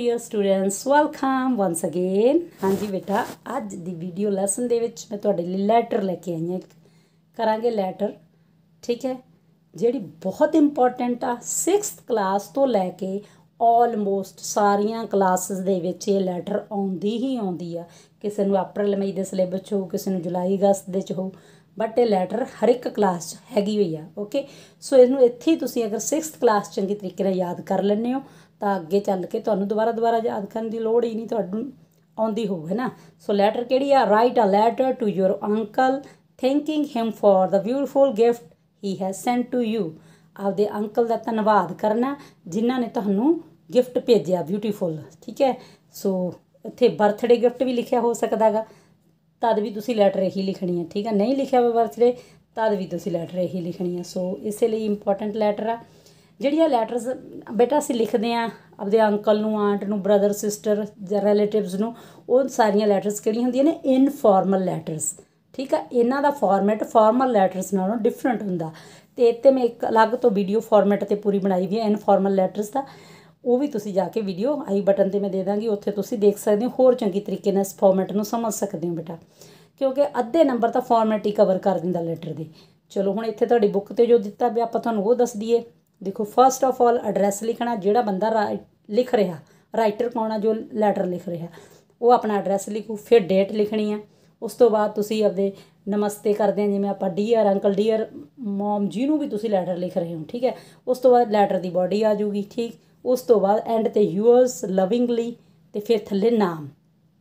dear students welcome once again ਹਾਂਜੀ ਬੇਟਾ ਅੱਜ ਦੀ ਵੀਡੀਓ ਲੈਸਨ ਦੇ ਵਿੱਚ ਮੈਂ ਤੁਹਾਡੇ ਲਈ ਲੈਟਰ ਲੈ ਕੇ ਆਈ ਹਾਂ ਕਰਾਂਗੇ ਲੈਟਰ ਠੀਕ ਹੈ ਜਿਹੜੀ ਬਹੁਤ ਇੰਪੋਰਟੈਂਟ ਆ 6th ਕਲਾਸ ਤੋਂ ਲੈ ਕੇ ਆਲਮੋਸਟ ਸਾਰੀਆਂ ਕਲਾਸਸ ਦੇ ਵਿੱਚ ਇਹ ਲੈਟਰ ਆਉਂਦੀ ਹੀ ਆਉਂਦੀ ਆ ਕਿਸੇ ਨੂੰ ਅਪ੍ਰੈਲ ਮਈ ਦੇ ਸਿਲੇਬਸ 'ਚ ਹੋ ਕਿਸੇ ਨੂੰ ਜੁਲਾਈ ਅਗਸਤ ਦੇ 'ਚ ਹੋ ਬਟ ਇਹ ਲੈਟਰ ਹਰ ਇੱਕ ਕਲਾਸ 'ਚ ਹੈਗੀ ਹੋਈ ਆ ਓਕੇ ਸੋ ਇਹਨੂੰ ਇੱਥੇ ਹੀ ਤੁਸੀਂ ਅਗਰ 6th ਕਲਾਸ ਚੰਗੀ ਤਰੀਕੇ ਨਾਲ ਯਾਦ ਕਰ ਲੈਣੇ ਹੋ ਤਾਂ ਅੱਗੇ ਚੱਲ ਕੇ ਤੁਹਾਨੂੰ ਦੁਬਾਰਾ ਦੁਬਾਰਾ ਯਾਦ ਕਰਨ ਦੀ ਲੋੜ ਹੀ ਨਹੀਂ ਤੁਹਾਨੂੰ ਆਉਂਦੀ ਹੈ ਨਾ ਸੋ ਲੈਟਰ ਕਿਹੜੀ ਆ write a letter to your uncle thanking him for the beautiful gift he has sent to you ਆਪਦੇ ਅੰਕਲ ਦਾ ਧੰਨਵਾਦ ਕਰਨਾ ਜਿਨ੍ਹਾਂ ਨੇ ਤੁਹਾਨੂੰ ਗਿਫਟ ਭੇਜਿਆ ਬਿਊਟੀਫੁਲ ਠੀਕ ਹੈ ਸੋ ਇੱਥੇ ਬਰਥਡੇ ਗਿਫਟ ਵੀ ਲਿਖਿਆ ਹੋ ਸਕਦਾ ਹੈਗਾ ਤਦ ਵੀ ਤੁਸੀਂ ਲੈਟਰ ਇਹੀ ਲਿਖਣੀ ਹੈ ਠੀਕ ਹੈ ਨਹੀਂ ਲਿਖਿਆ ਹੋਇਆ ਬਰਥਡੇ ਤਦ ਵੀ ਤੁਸੀਂ ਲੈਟਰ ਇਹੀ ਲਿਖਣੀ ਹੈ ਸੋ ਇਸੇ ਲਈ ਇੰਪੋਰਟੈਂਟ ਲੈਟਰ ਆ ਜਿਹੜੀਆਂ ਲੈਟਰਸ ਬੇਟਾ ਅਸੀਂ ਲਿਖਦੇ ਆ ਆਪਦੇ ਅੰਕਲ ਨੂੰ ਆਂਟ ਨੂੰ ਬ੍ਰਦਰ ਸਿਸਟਰ ਜਾਂ ਰਿਲੇਟਿਵਸ ਨੂੰ ਉਹ ਸਾਰੀਆਂ ਲੈਟਰਸ ਕਿਹੜੀਆਂ ਹੁੰਦੀਆਂ ਨੇ ਇਨਫਾਰਮਲ ਲੈਟਰਸ ਠੀਕ ਆ ਇਹਨਾਂ ਦਾ ਫਾਰਮੈਟ ਫਾਰਮਲ ਲੈਟਰਸ ਨਾਲੋਂ ਡਿਫਰੈਂਟ ਹੁੰਦਾ ਤੇ ਇੱਥੇ ਮੈਂ ਇੱਕ ਅਲੱਗ ਤੋਂ ਵੀਡੀਓ ਫਾਰਮੈਟ ਤੇ ਪੂਰੀ ਬਣਾਈ ਵੀ ਹੈ ਇਨਫਾਰਮਲ ਲੈਟਰਸ ਦਾ ਉਹ ਵੀ ਤੁਸੀਂ ਜਾ ਕੇ ਵੀਡੀਓ ਆਈ ਬਟਨ ਤੇ ਮੈਂ ਦੇ ਦਾਂਗੀ ਉੱਥੇ ਤੁਸੀਂ ਦੇਖ ਸਕਦੇ ਹੋ ਹੋਰ ਚੰਗੀ ਤਰੀਕੇ ਨਾਲ ਇਸ ਫਾਰਮੈਟ ਨੂੰ ਸਮਝ ਸਕਦੇ ਹੋ ਬੇਟਾ ਕਿਉਂਕਿ ਅੱਧੇ ਨੰਬਰ ਤਾਂ ਫਾਰਮੈਟ ਹੀ ਕਵਰ ਕਰ ਦਿੰਦਾ ਲੈਟਰ ਦੇ ਚਲੋ ਹੁਣ ਇੱਥੇ ਤੁਹਾਡੀ ਬੁੱਕ ਤੇ ਜੋ ਦਿੱਤਾ ਵੀ ਆਪਾਂ ਤੁਹਾਨੂੰ ਉਹ ਦੱਸ ਦਈਏ ਦੇਖੋ ਫਰਸਟ ਆਫ ਆਲ ਐਡਰੈਸ ਲਿਖਣਾ ਜਿਹੜਾ ਬੰਦਾ ਲਿਖ ਰਿਹਾ ਰਾਈਟਰ ਕੌਣ ਆ ਜੋ ਲੈਟਰ ਲਿਖ ਰਿਹਾ ਉਹ ਆਪਣਾ ਐਡਰੈਸ ਲਿਖੋ ਫਿਰ ਡੇਟ ਲਿਖਣੀ ਆ ਉਸ ਤੋਂ ਬਾਅਦ ਤੁਸੀਂ ਆਪਦੇ ਨਮਸਤੇ ਕਰਦੇ ਆ ਜਿਵੇਂ ਆਪਾਂ ਡੀਅਰ ਅੰਕਲ ਡੀਅਰ ਮਮ ਜੀ ਨੂੰ ਵੀ ਤੁਸੀਂ ਲੈਟਰ ਲਿਖ ਰਹੇ ਹੋ ਠੀਕ ਹੈ ਉਸ ਤੋਂ ਬਾਅਦ ਲੈਟਰ ਦੀ ਬਾਡੀ ਆ ਜਾਊਗੀ ਠੀਕ ਉਸ ਤੋਂ ਬਾਅਦ ਐਂਡ ਤੇ ਯੂਅਰਸ ਲਵਿੰਗਲੀ ਤੇ ਫਿਰ ਥੱਲੇ ਨਾਮ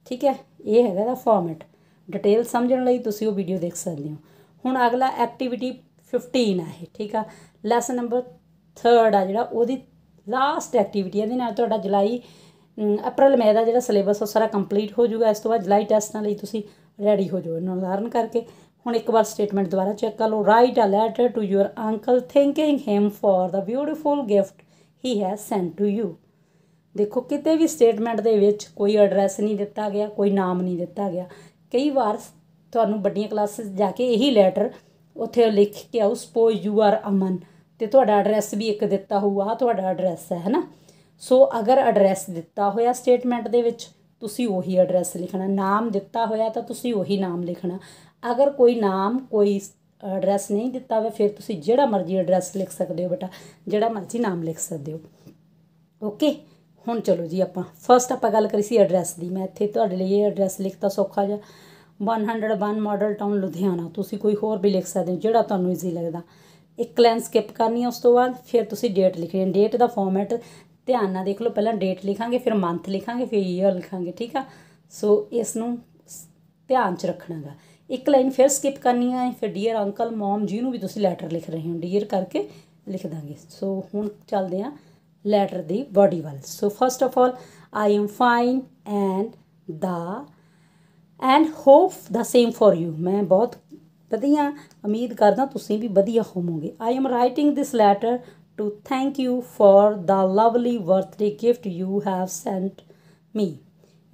ਠੀਕ ਹੈ ਇਹ ਹੈਗਾ ਦਾ ਫਾਰਮੈਟ ਡਿਟੇਲ ਸਮਝਣ ਲਈ ਤੁਸੀਂ ਉਹ ਵੀਡੀਓ ਦੇਖ ਸਕਦੇ ਹੋ ਹੁਣ ਅਗਲਾ ਐਕਟੀਵਿਟੀ 15 ਹੈ ਠੀਕ ਆ ਲੈਸਨ ਨੰਬਰ ਥਰਡ ਆ ਜਿਹੜਾ ਉਹਦੀ ਲਾਸਟ ਐਕਟੀਵਿਟੀ ਇਹਦੇ ਨਾਲ ਤੁਹਾਡਾ ਜੁਲਾਈ ਅਪ੍ਰੈਲ ਮਈ ਦਾ ਜਿਹੜਾ ਸਿਲੇਬਸ ਉਹ ਸਾਰਾ ਕੰਪਲੀਟ ਹੋ ਜਾਊਗਾ ਇਸ ਤੋਂ ਬਾਅਦ ਜੁਲਾਈ ਟੈਸਟਾਂ ਲਈ ਤੁਸੀਂ ਰੈਡੀ ਹੋ ਜਾਓ ਇਹਨੂੰ ਲਰਨ ਕਰਕੇ ਹੁਣ ਇੱਕ ਵਾਰ ਸਟੇਟਮੈਂਟ ਦੁਬਾਰਾ ਚੈੱਕ ਕਰ ਲਓ write a letter to your uncle thanking him for the beautiful gift he has sent to you ਦੇਖੋ ਕਿਤੇ ਵੀ ਸਟੇਟਮੈਂਟ ਦੇ ਵਿੱਚ ਕੋਈ ਐਡਰੈਸ ਨਹੀਂ ਦਿੱਤਾ ਗਿਆ ਕੋਈ ਨਾਮ ਨਹੀਂ ਦਿੱਤਾ ਗਿਆ ਕਈ ਵਾਰ ਤੁਹਾਨੂੰ ਵੱਡੀਆਂ ਕਲਾਸਿਸ ਜਾ ਕੇ ਇਹੀ ਲੈਟਰ ਉੱਥੇ ਲਿਖ ਕੇ ਆਉ ਸਪੋਜ਼ ਯੂ ਆਰ ਅਮਨ ਤੇ ਤੁਹਾਡਾ ਐਡਰੈਸ ਵੀ ਇੱਕ ਦਿੱਤਾ ਹੋਊਗਾ ਤੁਹਾਡਾ ਐਡਰੈਸ ਹੈ ਹੈਨਾ ਸੋ ਅਗਰ ਐਡਰੈਸ ਦਿੱਤਾ ਹੋਇਆ ਸਟੇਟਮੈਂਟ ਦੇ ਵਿੱਚ ਤੁਸੀਂ ਉਹੀ ਐਡਰੈਸ ਲਿਖਣਾ ਨਾਮ ਦਿੱਤਾ ਹੋਇਆ ਤਾਂ ਤੁਸੀਂ ਉਹੀ ਨਾਮ ਲਿਖਣਾ ਅਗਰ ਕੋਈ ਨਾਮ ਕੋਈ ਐਡਰੈਸ ਨਹੀਂ ਦਿੱਤਾ ਹੋਇਆ ਫਿਰ ਤੁਸੀਂ ਜਿਹੜਾ ਮਰਜ਼ੀ ਐਡਰੈਸ ਲਿਖ ਸਕਦੇ ਹੋ ਬੇਟਾ ਜਿਹੜਾ ਮਰਜ਼ੀ ਨਾਮ ਲਿਖ ਸਕਦੇ ਹੋ ਓਕੇ ਹੁਣ ਚਲੋ ਜੀ ਆਪਾਂ ਫਸਟ ਆਪਾਂ ਗੱਲ ਕਰੀ ਸੀ ਐਡਰੈਸ ਦੀ ਮੈਂ ਇੱਥੇ ਤੁਹਾਡੇ ਲਈ ਇਹ ਐਡਰੈਸ ਲਿਖਤਾ ਸੌਖਾ ਜਿਹਾ 101 ਮਾਡਲ ਟਾਊਨ ਲੁਧਿਆਣਾ ਤੁਸੀਂ ਕੋਈ ਹੋਰ ਵੀ ਲਿਖ ਸਕਦੇ ਹੋ ਜਿਹੜਾ ਤੁਹਾਨੂੰ ਈਜ਼ੀ ਲੱਗਦਾ ਇੱਕ ਲਾਈਨ ਸਕਿਪ ਕਰਨੀ ਹੈ ਉਸ ਤੋਂ ਬਾਅਦ ਫਿਰ ਤੁਸੀਂ ਡੇਟ ਲਿਖਣੀ ਹੈ ਡੇਟ ਦਾ ਫਾਰਮੈਟ ਧਿਆਨ ਨਾਲ ਦੇਖ ਲਓ ਪਹਿਲਾਂ ਡੇਟ ਲਿਖਾਂਗੇ ਫਿਰ ਮੰਥ ਲਿਖਾਂਗੇ ਫਿਰ ਈਅਰ ਲਿਖਾਂਗੇ ਠੀਕ ਆ ਸੋ ਇਸ ਨੂੰ ਧਿਆਨ 'ਚ ਰੱਖਣਾਗਾ ਇੱਕ ਲਾਈਨ ਫਿਰ ਸਕਿਪ ਕਰਨੀ ਹੈ ਫਿਰ ਡੀਅਰ ਅੰਕਲ ਮਮ ਜੀ ਨੂੰ ਵੀ ਤੁਸੀਂ ਲੈਟਰ ਲਿਖ ਰਹੇ ਹੋ ਡੀਅਰ ਕਰਕੇ ਲਿਖ ਦਾਂਗੇ ਸੋ ਹੁਣ ਚੱਲਦੇ ਆ ਲੈਟਰ ਦੀ ਬਾਡੀ ਵੱਲ so first of all I am fine and the and hope the same for you ਮੈਂ ਬਹੁਤ ਵਧੀਆ ਉਮੀਦ ਕਰਦਾ ਤੁਸੀਂ ਵੀ ਵਧੀਆ ਹੋਵੋਗੇ I am writing this letter to thank you for the lovely birthday gift you have sent me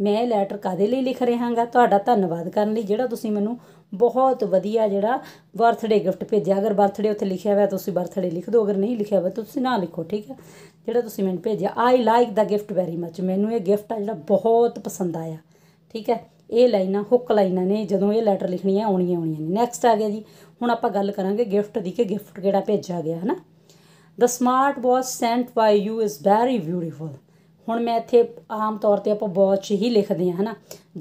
ਮੈਂ ਲੈਟਰ ਕਾਦੇ ਲਈ ਲਿਖ ਰਿਹਾ ਹਾਂਗਾ ਤੁਹਾਡਾ ਧੰਨਵਾਦ ਕਰਨ ਲਈ ਜਿਹੜਾ ਤੁਸੀਂ ਮੈਨੂੰ ਬਹੁਤ ਵਧੀਆ ਜਿਹੜਾ ਬਰਥਡੇ ਗਿਫਟ ਭੇਜਿਆ ਅਗਰ ਬਰਥਡੇ ਉੱਥੇ ਲਿਖਿਆ ਹੋਇਆ ਤੁਸੀਂ ਬਰਥਡੇ ਲਿਖ ਦਿਓ ਅਗਰ ਨਹੀਂ ਲਿਖਿਆ ਹੋਇਆ ਤੁਸੀਂ ਨਾ ਲਿਖੋ ਠੀਕ ਹੈ ਜਿਹੜਾ ਤੁਸੀਂ ਮੈਨੂੰ ਭੇਜਿਆ I like the gift very much ਮੈਨੂੰ ਇਹ ਗਿਫਟ ਆ ਜਿਹੜਾ ਬਹੁਤ ਪਸੰਦ ਆਇਆ ਠੀਕ ਹੈ ਇਹ ਲਾਈਨਾਂ ਹੁੱਕ ਲਾਈਨਾਂ ਨੇ ਜਦੋਂ ਇਹ ਲੈਟਰ ਲਿਖਣੀ ਹੈ ਆਉਣੀਆਂ ਆਉਣੀਆਂ ਨੇ ਨੈਕਸਟ ਆ ਗਿਆ ਜੀ ਹੁਣ ਆਪਾਂ ਗੱਲ ਕਰਾਂਗੇ ਗਿਫਟ ਦੀ ਕਿ ਗਿਫਟ ਕਿਹੜਾ ਭੇਜਿਆ ਗਿਆ ਹੈ ਨਾ the smart watch sent by you is very beautiful ਹੁਣ ਮੈਂ ਇੱਥੇ ਆਮ ਤੌਰ ਤੇ ਆਪਾਂ ਵਾਚ ਹੀ ਲਿਖਦੇ ਹਾਂ ਹਨਾ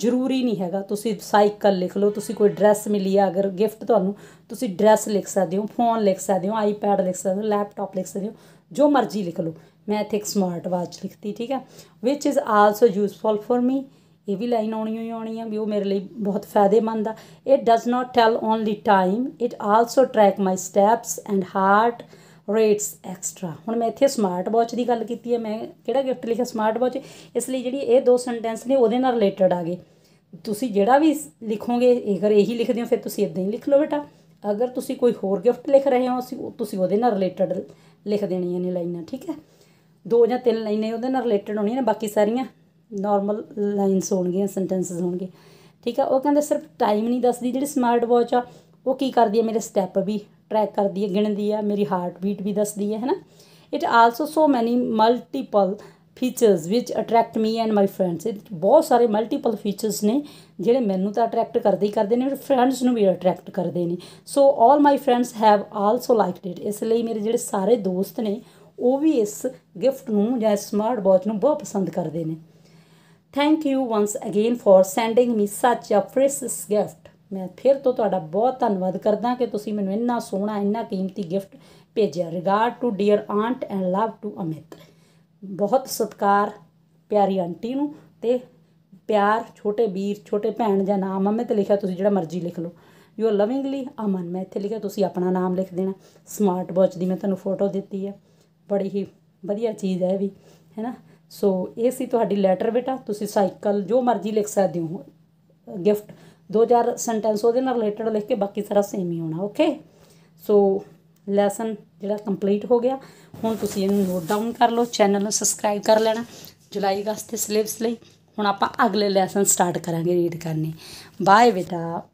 ਜ਼ਰੂਰੀ ਨਹੀਂ ਹੈਗਾ ਤੁਸੀਂ ਸਾਈਕਲ ਲਿਖ ਲਓ ਤੁਸੀਂ ਕੋਈ ਡਰੈਸ ਮਿਲੀ ਆ ਅਗਰ ਗਿਫਟ ਤੁਹਾਨੂੰ ਤੁਸੀਂ ਡਰੈਸ ਲਿਖ ਸਕਦੇ ਹੋ ਫੋਨ ਲਿਖ ਸਕਦੇ ਹੋ ਆਈਪੈਡ ਲਿਖ ਸਕਦੇ ਹੋ ਲੈਪਟਾਪ ਲਿਖ ਸਕਦੇ ਹੋ ਜੋ ਮਰਜ਼ੀ ਲਿਖ ਲਓ ਮੈਂ ਇੱਥੇ ਇੱਕ ਸਮਾਰਟ ਵਾਚ ਲਿਖਤੀ ਠੀਕ ਹੈ which is also useful for me ਇਹ ਵੀ ਲਾਈਨ ਆਉਣੀ ਹੀ ਆਉਣੀ ਆ ਵੀ ਉਹ ਮੇਰੇ ਲਈ ਬਹੁਤ ਫਾਇਦੇਮੰਦ ਆ it does not tell only time it also track my steps and heart rates extra ਹੁਣ ਮੈਂ ਇੱਥੇ ਸਮਾਰਟ ਵਾਚ ਦੀ ਗੱਲ ਕੀਤੀ ਹੈ ਮੈਂ ਕਿਹੜਾ ਗਿਫਟ ਲਿਖਿਆ ਸਮਾਰਟ ਵਾਚ ਇਸ ਲਈ ਜਿਹੜੀ ਇਹ ਦੋ ਸੈਂਟੈਂਸ ਨੇ ਉਹਦੇ ਨਾਲ ਰਿਲੇਟਡ ਆਗੇ ਤੁਸੀਂ ਜਿਹੜਾ ਵੀ ਲਿਖੋਗੇ ਅਗਰ ਇਹੀ ਲਿਖਦੇ ਹੋ ਫਿਰ ਤੁਸੀਂ ਇਦਾਂ ਹੀ ਲਿਖ ਲਓ ਬੇਟਾ ਅਗਰ ਤੁਸੀਂ ਕੋਈ ਹੋਰ ਗਿਫਟ ਲਿਖ ਰਹੇ ਹੋ ਤੁਸੀਂ ਉਹਦੇ ਨਾਲ ਰਿਲੇਟਡ ਲਿਖ ਦੇਣੀਆਂ ਨੇ ਲਾਈਨਾਂ ਠੀਕ ਹੈ ਦੋ ਜਾਂ ਤਿੰਨ ਲਾਈਨਾਂ ਉਹਦੇ ਨਾਲ ਰਿਲੇਟਡ ਹੋਣੀਆਂ ਨੇ ਬਾਕੀ ਸਾਰੀਆਂ ਨਾਰਮਲ ਲਾਈਨਸ ਹੋਣਗੀਆਂ ਸੈਂਟੈਂਸਸ ਹੋਣਗੇ ਠੀਕ ਆ ਉਹ ਕਹਿੰਦਾ ਸਿਰਫ ਟਾਈਮ ਨਹੀਂ ਦੱਸਦੀ ਜਿਹੜੀ ਸਮਾਰਟ ਵਾਚ ਆ ਉਹ ਕੀ ਕਰਦੀ ਹੈ ਮੇਰੇ ਸਟੈਪ ਵੀ ਟਰੈਕ ਕਰਦੀ ਹੈ ਗਿਣਦੀ ਆ ਮੇਰੀ ਹਾਰਟ ਬੀਟ ਵੀ ਦੱਸਦੀ ਹੈ ਹੈਨਾ it also so many multiple features which attract me and my friends it ਬਹੁਤ ਸਾਰੇ ਮਲਟੀਪਲ ਫੀਚਰਸ ਨੇ ਜਿਹੜੇ ਮੈਨੂੰ ਤਾਂ ਅਟਰੈਕਟ ਕਰਦੇ ਹੀ ਕਰਦੇ ਨੇ ਮੇਰੇ ਫਰੈਂਡਸ ਨੂੰ ਵੀ ਅਟਰੈਕਟ ਕਰਦੇ ਨੇ so all my friends have also liked it ਇਸ ਲਈ ਮੇਰੇ ਜਿਹੜੇ ਸਾਰੇ ਦੋਸਤ ਨੇ ਉਹ ਵੀ ਇਸ ਗਿਫਟ ਨੂੰ ਜਾਂ ਸਮਾਰਟ ਵਾਚ ਨੂੰ ਬਹੁਤ ਪਸੰਦ ਕਰਦੇ ਨੇ thank you once again for sending me such a precious gift ਮੈਂ ਫਿਰ ਤੋਂ ਤੁਹਾਡਾ ਬਹੁਤ ਧੰਨਵਾਦ ਕਰਦਾ ਕਿ ਤੁਸੀਂ ਮੈਨੂੰ ਇੰਨਾ ਸੋਹਣਾ ਇੰਨਾ ਕੀਮਤੀ ਗਿਫਟ ਭੇਜਿਆ regard to dear aunt and love to Amit ਬਹੁਤ ਸਤਿਕਾਰ ਪਿਆਰੀ ਆਂਟੀ ਨੂੰ ਤੇ ਪਿਆਰ ਛੋਟੇ ਵੀਰ ਛੋਟੇ ਭੈਣ ਜਾਂ ਨਾਮ ਅਮਿਤ ਲਿਖਿਆ ਤੁਸੀਂ ਜਿਹੜਾ ਮਰਜ਼ੀ ਲਿਖ ਲਓ ਯੂ ਆਰ ਲਵਿੰਗਲੀ ਅਮਨ ਮੈਂ ਇੱਥੇ ਲਿਖਿਆ ਤੁਸੀਂ ਆਪਣਾ ਨਾਮ ਲਿਖ ਦੇਣਾ ਸਮਾਰਟ ਵਾਚ ਦੀ ਮੈਂ ਤੁਹਾਨੂੰ ਫੋਟੋ ਦਿੱਤੀ ਹੈ ਬੜੀ ਹੀ ਵਧੀਆ ਚੀਜ਼ ਹੈ ਵੀ ਹੈਨਾ ਸੋ ਇਹ ਸੀ ਤੁਹਾਡੀ ਲੈਟਰ ਬੇਟਾ ਤੁਸੀਂ ਸਾਈਕਲ ਜੋ ਮਰਜ਼ੀ ਲਿਖ ਸਕਦੇ ਹੋ ਗਿਫਟ ਦੋ ਚਾਰ ਸੈਂਟੈਂਸ ਉਹਦੇ ਨਾਲ ਰਿਲੇਟਡ ਲਿਖ ਕੇ ਬਾਕੀ ਸਾਰਾ ਸੇਮ ਹੀ ਹੋਣਾ ਓਕੇ ਸੋ ਲੈਸਨ ਜਿਹੜਾ ਕੰਪਲੀਟ ਹੋ ਗਿਆ ਹੁਣ ਤੁਸੀਂ ਇਹਨੂੰ ਨੋਟ ਡਾਊਨ ਕਰ ਲਓ ਚੈਨਲ ਨੂੰ ਸਬਸਕ੍ਰਾਈਬ ਕਰ ਲੈਣਾ ਜੁਲਾਈ ਅਗਸਤ ਦੇ ਸਿਲੇਬਸ ਲਈ ਹੁਣ ਆਪਾਂ ਅਗਲੇ ਲੈਸਨ ਸਟਾਰਟ ਕਰਾਂਗੇ ਰੀਡ ਕਰਨੇ ਬਾਏ ਬੇਟਾ